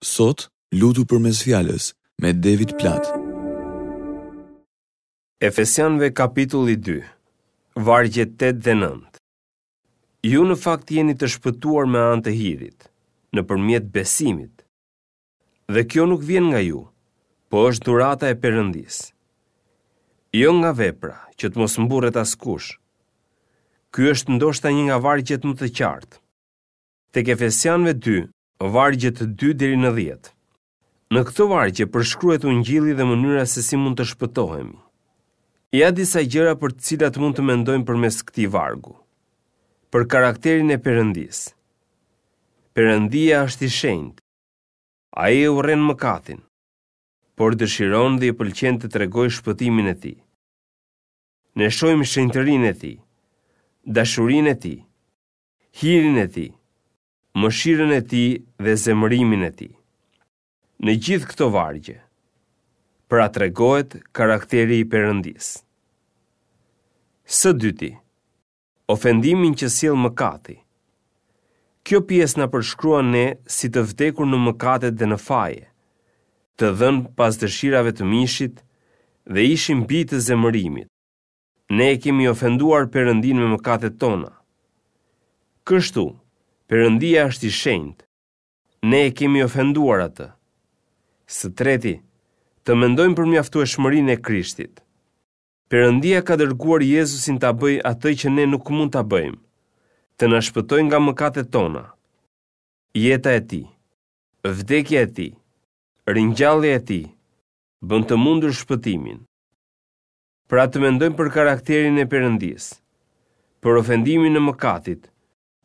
Sot, lutu për mes fjales me David Plat. Efesianve kapitulli 2, vargje 8 dhe 9 Ju në fakt jeni të shpëtuar me anë të hirit, në përmjet besimit. Dhe kjo nuk vjen nga ju, po është durata e përëndis. Jo nga vepra, që të mos mburet askush. Ky është ndoshta një nga vargjet më të qartë. Tek Efesianve vargjet 2 deri në 10. Në këto vargje përshkruhet ungjilli dhe mënyra se si mund të shpëtohemi. Ja disa gjëra për të cilat mund të mendojmë përmes këtij vargu. Për karakterin e Perëndis. Perëndia është i shenjtë. Ai e urren mëkatin, por dëshiron dhe i pëlqen të tregoj shpëtimin e tij. Ne shohim shenjtërinë e tij, dashurinë e tij, hirin e tij, mëshirën e ti dhe zemërimin e ti. Në gjithë këto vargje, pra të regohet karakteri i përëndis. Së dyti, ofendimin që sil mëkati. Kjo pjesë në përshkrua ne si të vdekur në mëkatet dhe në faje, të dhënë pas dëshirave të mishit dhe ishim bitë të zemërimit. Ne e kemi ofenduar përëndin me mëkatet tona. Kështu, Perëndia është i shenjtë. Ne e kemi ofenduar atë. Së treti, të mendojmë për mjaftueshmërinë e Krishtit. Perëndia ka dërguar Jezusin ta bëjë atë që ne nuk mund ta bëjmë, të na shpëtojë nga mëkatet tona. Jeta e tij, vdekja e tij, ringjallja e tij bën të mundur shpëtimin. Pra të mendojmë për karakterin e Perëndisë, për ofendimin e mëkatit,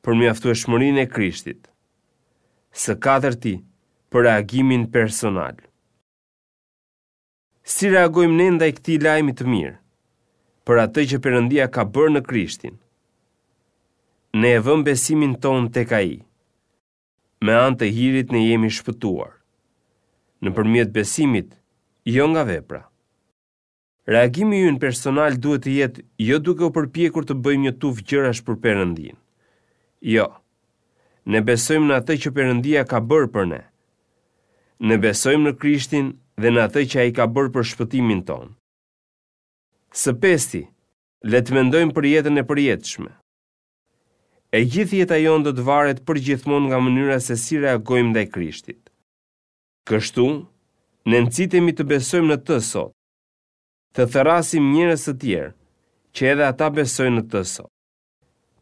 për mjaftu e shmërin e krishtit. Së katërti, për reagimin personal. Si reagojmë ne ndaj këti lajmi të mirë, për atë që përëndia ka bërë në krishtin? Ne e vëm besimin tonë të ka i. Me anë të hirit ne jemi shpëtuar. Në përmjet besimit, jo nga vepra. Reagimi ju në personal duhet të jetë jo duke o përpjekur të bëjmë një tuf gjërash për përëndinë Jo, ne besojmë në atë që përëndia ka bërë për ne. Ne besojmë në Krishtin dhe në atë që a i ka bërë për shpëtimin tonë. Së pesti, le të mendojmë për jetën e jetëshme. E gjithë jeta jonë do të varet për gjithmon nga mënyra se si reagojmë dhe i krishtit. Kështu, në nëcitemi të besojmë në të sot, të thërasim njërës të tjerë, që edhe ata besojnë në të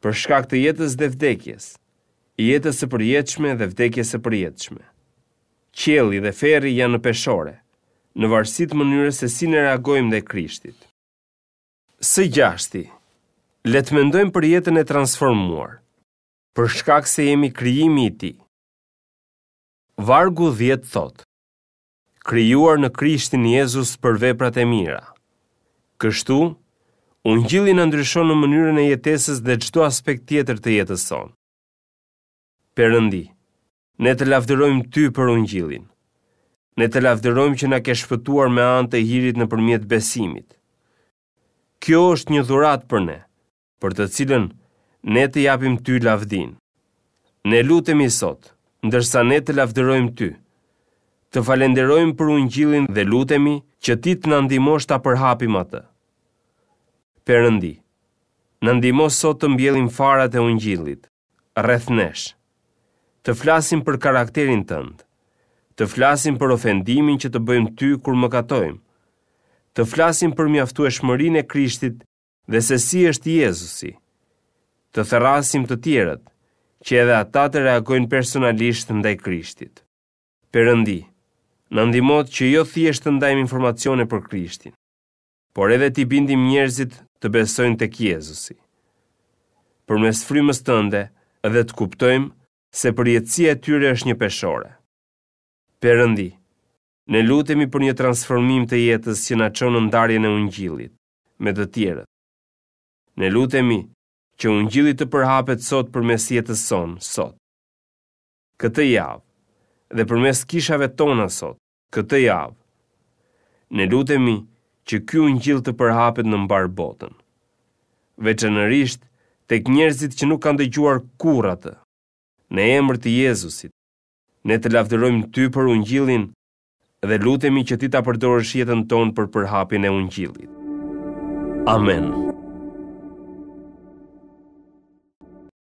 për shkak të jetës dhe vdekjes, jetës së përjetëshme dhe vdekjes së përjetëshme. Qielli dhe ferri janë në peshore, në varësi të mënyrës se si ne reagojmë ndaj Krishtit. Së gjashti, le të mendojmë për jetën e transformuar, për shkak se jemi krijimi i ti. Vargu 10 thotë: Krijuar në Krishtin Jezus për veprat e mira. Kështu, Ungjilli na ndryshon në mënyrën e jetesës dhe çdo aspekt tjetër të jetës son. Perëndi, ne të lavdërojmë Ty për Ungjillin. Ne të lavdërojmë që na ke shpëtuar me anë të hirit nëpërmjet besimit. Kjo është një dhuratë për ne, për të cilën ne të japim Ty lavdin. Ne lutemi sot, ndërsa ne të lavdërojmë Ty, të falenderojmë për Ungjillin dhe lutemi që Ti të na ndihmosh ta përhapim atë. Perëndi, na ndihmo sot të mbjellim farat e ungjillit rreth nesh. Të flasim për karakterin tënd. Të flasim për ofendimin që të bëjmë ty kur mëkatojmë. Të flasim për mjaftueshmërinë e Krishtit dhe se si është Jezusi. Të therrasim të tjerët që edhe ata të reagojnë personalisht ndaj Krishtit. Perëndi, na ndihmo që jo thjesht të ndajmë informacione për Krishtin, por edhe të bindim njerëzit të besojnë të kjezusi. Për mes frimës të edhe të kuptojmë se përjetësia e tyre është një peshore. Perëndi, ne lutemi për një transformim të jetës që na çon në ndarjen e ungjillit me të tjerët. Ne lutemi që ungjilli të përhapet sot përmes jetës son, sot. Këtë javë dhe përmes kishave tona sot, këtë javë. Ne lutemi që ky ungjill të përhapet në mbar botën. Veçanërisht tek njerëzit që nuk kanë dëgjuar kurrë atë. Në emër të Jezusit, ne të lavdërojmë ty për ungjillin dhe lutemi që ti ta përdorësh jetën tonë për përhapjen e ungjillit. Amen.